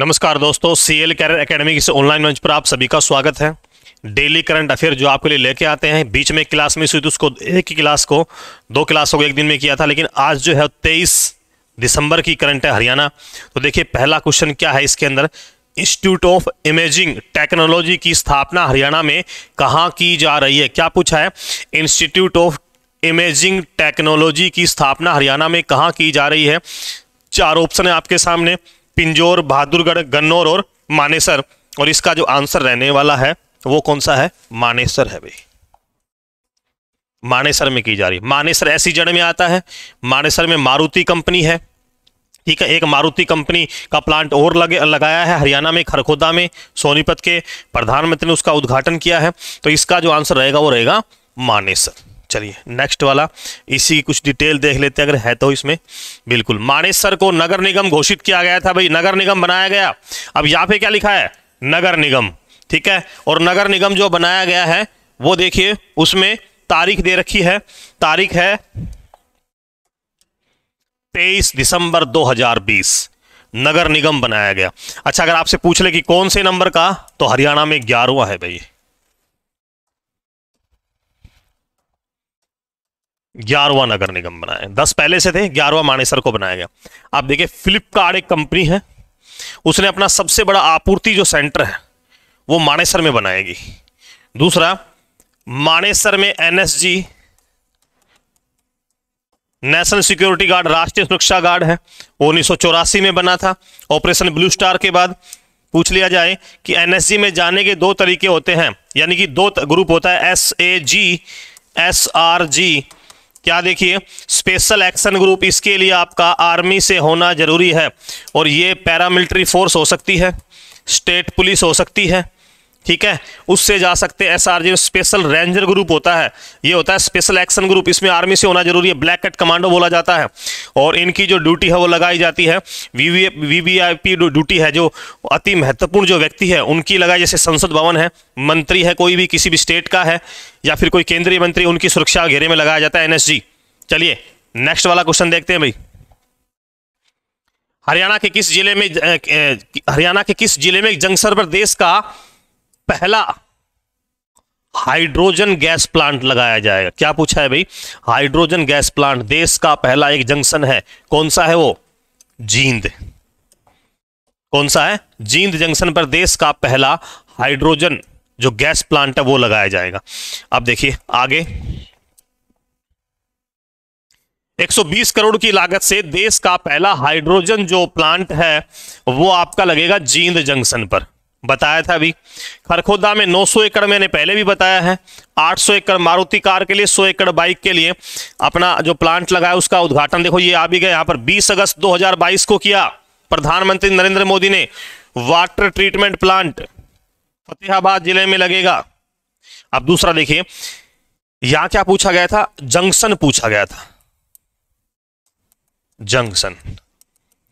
नमस्कार दोस्तों C L career academy के ऑनलाइन मंच पर आप सभी का स्वागत है डेली करंट अफेयर जो आपके लिए लेके आते हैं बीच में क्लास में हुई तो उसको एक ही क्लास को दो क्लास को एक दिन में किया था लेकिन आज जो है तेईस दिसंबर की करंट है हरियाणा तो देखिए पहला क्वेश्चन क्या है इसके अंदर इंस्टीट्यूट ऑफ इमेजिंग टेक्नोलॉजी की स्थापना हरियाणा में कहाँ की जा रही है क्या पूछा है इंस्टीट्यूट ऑफ इमेजिंग टेक्नोलॉजी की स्थापना हरियाणा में कहाँ की जा रही है चार ऑप्शन है आपके सामने पिंजोर बहादुरगढ़ गन्नौर और मानेसर और इसका जो आंसर रहने वाला है वो कौन सा है मानेसर है भाई मानेसर में की जा रही मानेसर ऐसी जड़ में आता है मानेसर में मारुति कंपनी है ठीक है एक मारुति कंपनी का प्लांट और लगे लगाया है हरियाणा में खरखोदा में सोनीपत के प्रधानमंत्री ने उसका उद्घाटन किया है तो इसका जो आंसर रहेगा वो रहेगा मानेसर चलिए नेक्स्ट वाला इसी की कुछ डिटेल देख लेते हैं अगर है तो इसमें बिल्कुल मानेसर को नगर निगम घोषित किया गया था भाई नगर निगम बनाया गया अब यहां पे क्या लिखा है नगर निगम ठीक है और नगर निगम जो बनाया गया है वो देखिए उसमें तारीख दे रखी है तारीख है तेईस दिसंबर दो नगर निगम बनाया गया अच्छा अगर आपसे पूछ ले कि कौन से नंबर का तो हरियाणा में ग्यारहवा है भाई ग्यारहवा नगर निगम बनाया दस पहले से थे ग्यारहवा मानेसर को बनाया गया आप देखिए फ्लिपकार्ट एक कंपनी है उसने अपना सबसे बड़ा आपूर्ति जो सेंटर है वो मानेसर में बनाएगी दूसरा मानेसर में एनएसजी नेशनल सिक्योरिटी गार्ड राष्ट्रीय सुरक्षा गार्ड है वो उन्नीस में बना था ऑपरेशन ब्लू स्टार के बाद पूछ लिया जाए कि एनएसजी में जाने के दो तरीके होते हैं यानी कि दो ग्रुप होता है S A G S R G क्या देखिए स्पेशल एक्शन ग्रुप इसके लिए आपका आर्मी से होना जरूरी है और ये पैरामिलिट्री फोर्स हो सकती है स्टेट पुलिस हो सकती है ठीक है उससे जा सकते हैं एसआर जो स्पेशल रेंजर ग्रुप होता है ये होता है स्पेशल एक्शन ग्रुप इसमें आर्मी से होना जरूरी है ब्लैक कट कमांडो बोला जाता है और इनकी जो ड्यूटी है वो लगाई जाती है वीवीआईपी ड्यूटी है जो अति महत्वपूर्ण जो व्यक्ति है उनकी लगाई जैसे संसद भवन है मंत्री है कोई भी किसी भी स्टेट का है या फिर कोई केंद्रीय मंत्री उनकी सुरक्षा घेरे में लगाया जाता है एनएसजी चलिए नेक्स्ट वाला क्वेश्चन देखते हैं भाई हरियाणा के किस जिले में हरियाणा के किस जिले में जंगसर पर देश का पहला हाइड्रोजन गैस प्लांट लगाया जाएगा क्या पूछा है भाई हाइड्रोजन गैस प्लांट देश का पहला एक जंक्शन है कौन सा है वो जींद कौन सा है जींद जंक्शन पर देश का पहला हाइड्रोजन जो गैस प्लांट है वो लगाया जाएगा अब देखिए आगे 120 करोड़ की लागत से देश का पहला हाइड्रोजन जो प्लांट है वो आपका लगेगा जींद जंक्शन पर बताया था अभी खरखोदा में 900 एकड़ मैंने पहले भी बताया है 800 एकड़ मारुति कार के लिए 100 एकड़ बाइक के लिए अपना जो प्लांट लगाया उसका उद्घाटन देखो ये आ भी गया यहाँ पर 20 अगस्त 2022 को किया प्रधानमंत्री नरेंद्र मोदी ने वाटर ट्रीटमेंट प्लांट फतेहाबाद जिले में लगेगा अब दूसरा देखिए यहां क्या पूछा गया था जंक्शन पूछा गया था जंक्शन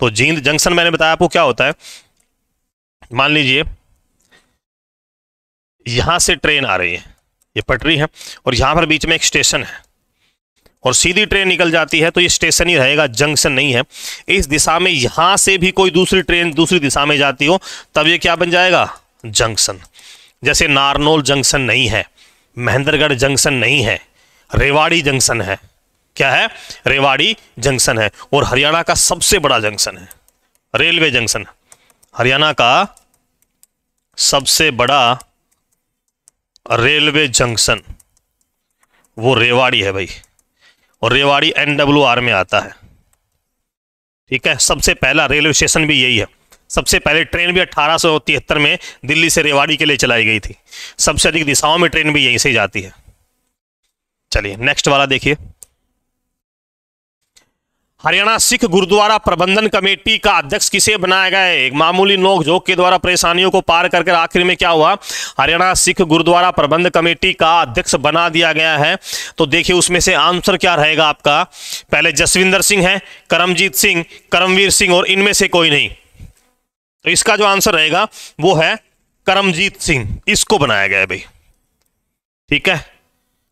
तो जींद जंक्शन मैंने बताया आपको क्या होता है मान लीजिए यहां से ट्रेन आ रही है ये पटरी है और यहां पर बीच में एक स्टेशन है और सीधी ट्रेन निकल जाती है तो ये स्टेशन ही रहेगा जंक्शन नहीं है इस दिशा में यहां से भी कोई दूसरी ट्रेन दूसरी दिशा में जाती हो तब ये क्या बन जाएगा जंक्शन जैसे नारनोल जंक्शन नहीं है महेंद्रगढ़ जंक्शन नहीं है रेवाड़ी जंक्शन है क्या है रेवाड़ी जंक्शन है और हरियाणा का सबसे बड़ा जंक्शन है रेलवे जंक्शन है हरियाणा का सबसे बड़ा रेलवे जंक्शन वो रेवाड़ी है भाई और रेवाड़ी एनडब्ल्यूआर में आता है ठीक है सबसे पहला रेलवे स्टेशन भी यही है सबसे पहले ट्रेन भी अट्ठारह में दिल्ली से रेवाड़ी के लिए चलाई गई थी सबसे अधिक दिशाओं में ट्रेन भी यहीं से जाती है चलिए नेक्स्ट वाला देखिए हरियाणा सिख गुरुद्वारा प्रबंधन कमेटी का अध्यक्ष किसे बनाया गया है एक मामूली नोकझोंक के द्वारा परेशानियों को पार करके आखिर में क्या हुआ हरियाणा सिख गुरुद्वारा प्रबंध कमेटी का अध्यक्ष बना दिया गया है तो देखिए उसमें से आंसर क्या रहेगा आपका पहले जसविंदर सिंह है करमजीत सिंह करमवीर सिंह और इनमें से कोई नहीं तो इसका जो आंसर रहेगा वो है करमजीत सिंह इसको बनाया गया है भाई ठीक है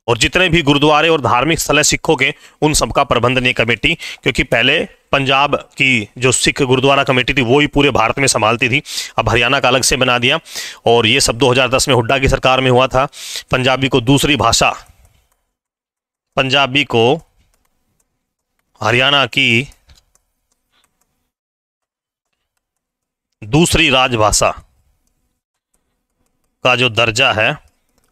और जितने भी गुरुद्वारे और धार्मिक स्थल है सिखों के उन सबका प्रबंधन ये कमेटी क्योंकि पहले पंजाब की जो सिख गुरुद्वारा कमेटी थी वो ही पूरे भारत में संभालती थी अब हरियाणा का अलग से बना दिया और ये सब 2010 में हुड्डा की सरकार में हुआ था पंजाबी को दूसरी भाषा पंजाबी को हरियाणा की दूसरी राजभाषा का जो दर्जा है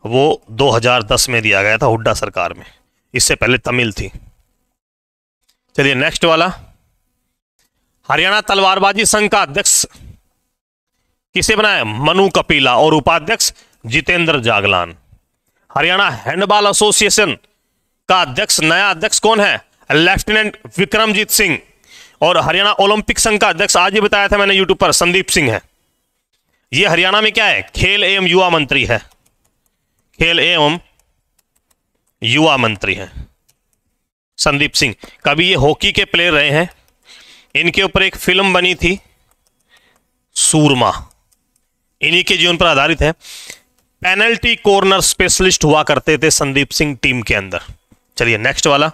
वो 2010 में दिया गया था हुड्डा सरकार में इससे पहले तमिल थी चलिए नेक्स्ट वाला हरियाणा तलवारबाजी संघ का अध्यक्ष किसे बनाया मनु कपिला और उपाध्यक्ष जितेंद्र जागलान हरियाणा हैंडबॉल एसोसिएशन का अध्यक्ष नया अध्यक्ष कौन है लेफ्टिनेंट विक्रमजीत सिंह और हरियाणा ओलंपिक संघ का अध्यक्ष आज ही बताया था मैंने यूट्यूब पर संदीप सिंह है यह हरियाणा में क्या है खेल एवं युवा मंत्री है खेल एवं युवा मंत्री हैं संदीप सिंह कभी ये हॉकी के प्लेयर रहे हैं इनके ऊपर एक फिल्म बनी थी सूरमा इन्हीं के जीवन पर आधारित है पेनल्टी कॉर्नर स्पेशलिस्ट हुआ करते थे संदीप सिंह टीम के अंदर चलिए नेक्स्ट वाला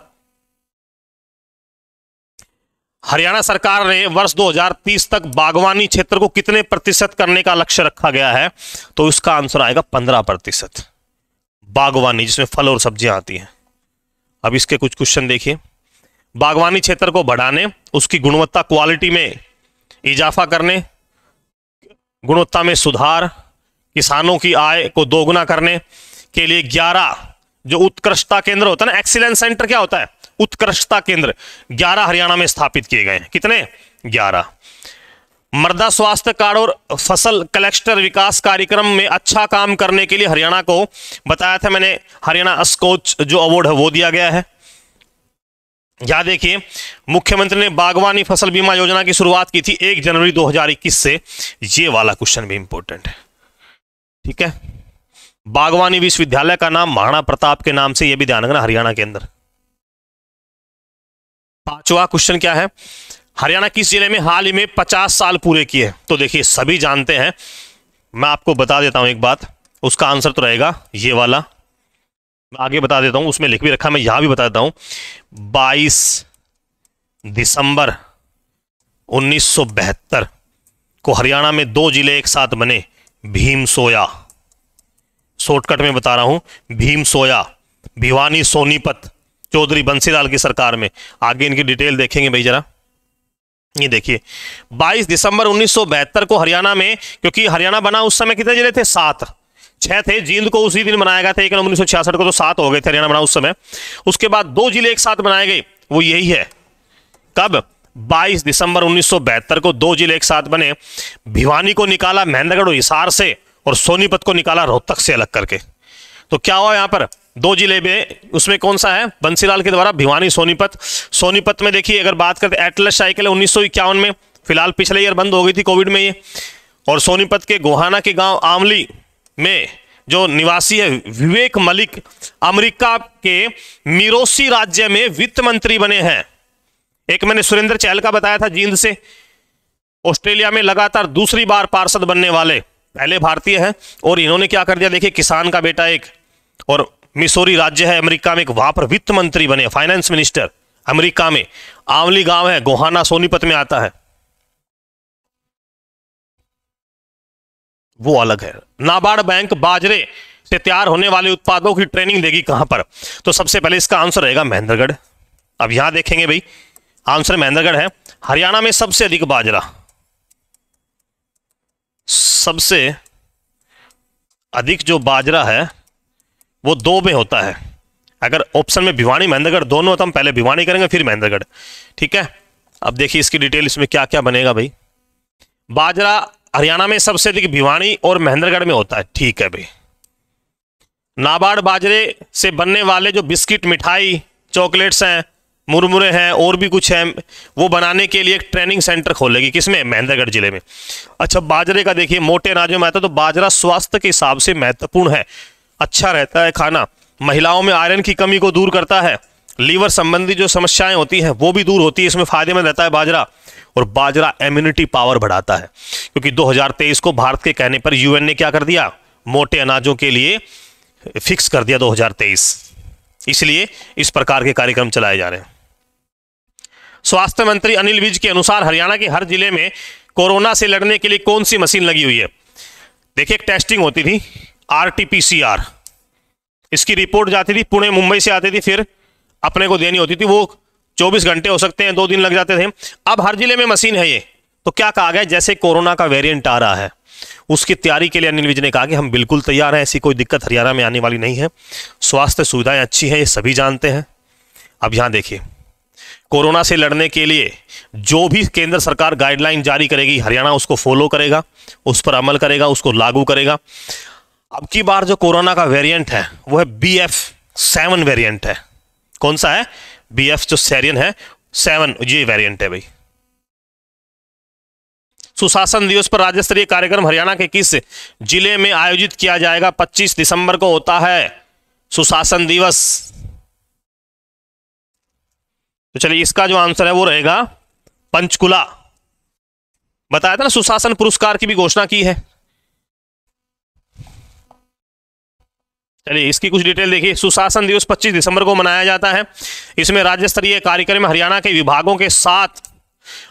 हरियाणा सरकार ने वर्ष 2030 तक बागवानी क्षेत्र को कितने प्रतिशत करने का लक्ष्य रखा गया है तो उसका आंसर आएगा 15 प्रतिशत बागवानी जिसमें फल और सब्जियां आती हैं अब इसके कुछ क्वेश्चन देखिए बागवानी क्षेत्र को बढ़ाने उसकी गुणवत्ता क्वालिटी में इजाफा करने गुणवत्ता में सुधार किसानों की आय को दोगुना करने के लिए 11 जो उत्कृष्टता केंद्र होता है ना एक्सीलेंस सेंटर क्या होता है उत्कृष्टता केंद्र 11 हरियाणा में स्थापित किए गए हैं कितने 11 मृदा स्वास्थ्य कार्ड और फसल कलेक्टर विकास कार्यक्रम में अच्छा काम करने के लिए हरियाणा को बताया था मैंने हरियाणा अस्कोच जो अवार्ड है वो दिया गया है या देखिए मुख्यमंत्री ने बागवानी फसल बीमा योजना की शुरुआत की थी एक जनवरी 2021 से ये वाला क्वेश्चन भी इंपॉर्टेंट है ठीक है बागवानी विश्वविद्यालय का नाम महाराणा प्रताप के नाम से यह भी ध्यान रखना हरियाणा के अंदर पांचवा क्वेश्चन क्या है हरियाणा किस जिले में हाल ही में पचास साल पूरे किए तो देखिए सभी जानते हैं मैं आपको बता देता हूं एक बात उसका आंसर तो रहेगा ये वाला मैं आगे बता देता हूं उसमें लिख भी रखा मैं यहां भी बता देता हूं बाईस दिसंबर 1972 को हरियाणा में दो जिले एक साथ बने भीम सोया शॉर्टकट में बता रहा हूं भीम सोया भिवानी सोनीपत चौधरी बंसीलाल की सरकार में आगे इनकी डिटेल देखेंगे भाई जरा ये देखिए 22 दिसंबर उन्नीस को हरियाणा में क्योंकि हरियाणा बना उस समय कितने जिले थे सात छह थे जींद को उसी दिन बनाया गया था एक उन्नीस को तो सात हो गए थे हरियाणा बना उस समय उसके बाद दो जिले एक साथ बनाए गए वो यही है कब 22 दिसंबर उन्नीस को दो जिले एक साथ बने भिवानी को निकाला महेंद्रगढ़ और हिसार से और सोनीपत को निकाला रोहतक से अलग करके तो क्या हुआ यहां पर दो जिले में उसमें कौन सा है बंसीलाल के द्वारा भिवानी सोनीपत सोनीपत में देखिए अगर बात करते एटलस साइकिल है उन्नीस में फिलहाल पिछले ईयर बंद हो गई थी कोविड में ये और सोनीपत के गोहाना के गांव आमली में जो निवासी है विवेक मलिक अमेरिका के मिरोसी राज्य में वित्त मंत्री बने हैं एक मैंने सुरेंद्र चहल का बताया था जींद से ऑस्ट्रेलिया में लगातार दूसरी बार पार्षद बनने वाले पहले भारतीय हैं और इन्होंने क्या कर दिया देखिए किसान का बेटा एक और मिसोरी राज्य है अमेरिका में एक वहां पर वित्त मंत्री बने फाइनेंस मिनिस्टर अमेरिका में आंवली गांव है गोहाना सोनीपत में आता है वो अलग है नाबार्ड बैंक बाजरे से तैयार होने वाले उत्पादों की ट्रेनिंग देगी कहां पर तो सबसे पहले इसका आंसर रहेगा महेंद्रगढ़ अब यहां देखेंगे भाई आंसर महेंद्रगढ़ है हरियाणा में सबसे अधिक बाजरा सबसे अधिक जो बाजरा है वो दो में होता है अगर ऑप्शन में भिवानी महेंद्रगढ़ दोनों होता हम पहले भिवानी करेंगे फिर महेंद्रगढ़ ठीक है अब देखिए इसकी डिटेल इसमें क्या क्या बनेगा भाई बाजरा हरियाणा में सबसे अधिक भिवानी और महेंद्रगढ़ में होता है ठीक है भाई नाबार्ड बाजरे से बनने वाले जो बिस्किट मिठाई चॉकलेट्स हैं मुरमुरे हैं और भी कुछ हैं वो बनाने के लिए एक ट्रेनिंग सेंटर खोलेगी किसमें महेंद्रगढ़ जिले में अच्छा बाजरे का देखिए मोटे अनाज में आता है तो बाजरा स्वास्थ्य के हिसाब से महत्वपूर्ण है अच्छा रहता है खाना महिलाओं में आयरन की कमी को दूर करता है लीवर संबंधी जो समस्याएं होती हैं वो भी दूर होती है इसमें फायदेमंद रहता है बाजरा और बाजरा इम्यूनिटी पावर बढ़ाता है क्योंकि 2023 को भारत के कहने पर यूएन ने क्या कर दिया मोटे अनाजों के लिए फिक्स कर दिया 2023 इसलिए इस प्रकार के कार्यक्रम चलाए जा रहे हैं स्वास्थ्य मंत्री अनिल विज के अनुसार हरियाणा के हर जिले में कोरोना से लड़ने के लिए कौन सी मशीन लगी हुई है देखिए एक टेस्टिंग होती थी आरटीपीसीआर इसकी रिपोर्ट जाती थी पुणे मुंबई से आती थी फिर अपने को देनी होती थी वो 24 घंटे हो सकते हैं दो दिन लग जाते थे अब हर जिले में मशीन है ये तो क्या कहा गया जैसे कोरोना का वेरिएंट आ रहा है उसकी तैयारी के लिए अनिल विज ने कहा कि हम बिल्कुल तैयार हैं ऐसी कोई दिक्कत हरियाणा में आने वाली नहीं है स्वास्थ्य सुविधाएं अच्छी हैं ये सभी जानते हैं अब यहां देखिए कोरोना से लड़ने के लिए जो भी केंद्र सरकार गाइडलाइन जारी करेगी हरियाणा उसको फॉलो करेगा उस पर अमल करेगा उसको लागू करेगा अब की बार जो कोरोना का वेरिएंट है वो है बी एफ सेवन वेरियंट है कौन सा है बी एफ जो सैरियन है सेवन ये वेरिएंट है भाई सुशासन दिवस पर राज्य स्तरीय कार्यक्रम हरियाणा के किस जिले में आयोजित किया जाएगा 25 दिसंबर को होता है सुशासन दिवस तो चलिए इसका जो आंसर है वो रहेगा पंचकुला बताया था ना सुशासन पुरस्कार की भी घोषणा की है चलिए इसकी कुछ डिटेल देखिए सुशासन दिवस 25 दिसंबर को मनाया जाता है इसमें राज्य स्तरीय कार्यक्रम हरियाणा के विभागों के साथ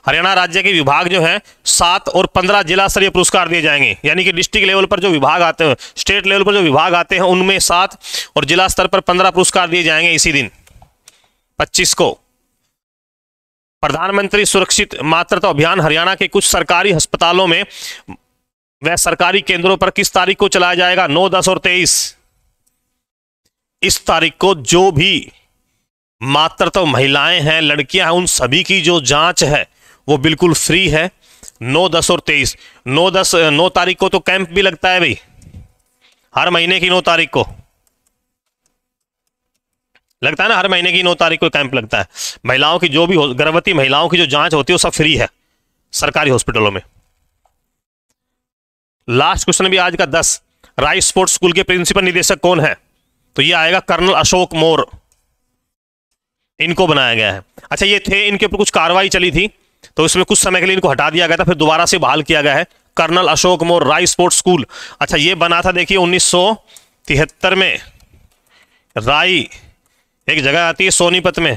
हरियाणा राज्य के विभाग जो है सात और पंद्रह जिला स्तरीय पुरस्कार दिए जाएंगे यानी कि डिस्ट्रिक्ट लेवल पर जो विभाग आते हैं स्टेट लेवल पर जो विभाग आते हैं उनमें सात और जिला स्तर पर पंद्रह पुरस्कार दिए जाएंगे इसी दिन पच्चीस को प्रधानमंत्री सुरक्षित मातृत्व अभियान हरियाणा के कुछ सरकारी अस्पतालों में वह सरकारी केंद्रों पर किस तारीख को चलाया जाएगा नौ दस और तेईस इस तारीख को जो भी मातृत्व तो महिलाएं हैं लड़कियां हैं उन सभी की जो जांच है वो बिल्कुल फ्री है नौ दस और तेईस नौ दस नौ तारीख को तो कैंप भी लगता है भाई हर महीने की नौ तारीख को लगता है ना हर महीने की नौ तारीख को कैंप लगता है महिलाओं की जो भी गर्भवती महिलाओं की जो जांच होती है वो सब फ्री है सरकारी हॉस्पिटलों में लास्ट क्वेश्चन भी आज का दस राइस स्पोर्ट्स स्कूल के प्रिंसिपल निदेशक कौन है तो ये आएगा कर्नल अशोक मोर इनको बनाया गया है अच्छा ये थे इनके ऊपर कुछ कार्रवाई चली थी तो इसमें कुछ समय के लिए इनको हटा दिया गया था फिर दोबारा से बहाल किया गया है colonel Ashok Mor Rai sports school अच्छा ये बना था देखिए उन्नीस में राय एक जगह आती है सोनीपत में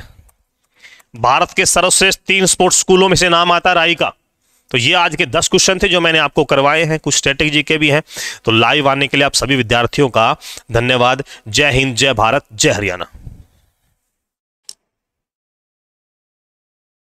भारत के सर्वश्रेष्ठ तीन स्पोर्ट्स स्कूलों में से नाम आता है का तो ये आज के दस क्वेश्चन थे जो मैंने आपको करवाए हैं कुछ स्ट्रेटेजी के भी हैं तो लाइव आने के लिए आप सभी विद्यार्थियों का धन्यवाद जय हिंद जय भारत जय हरियाणा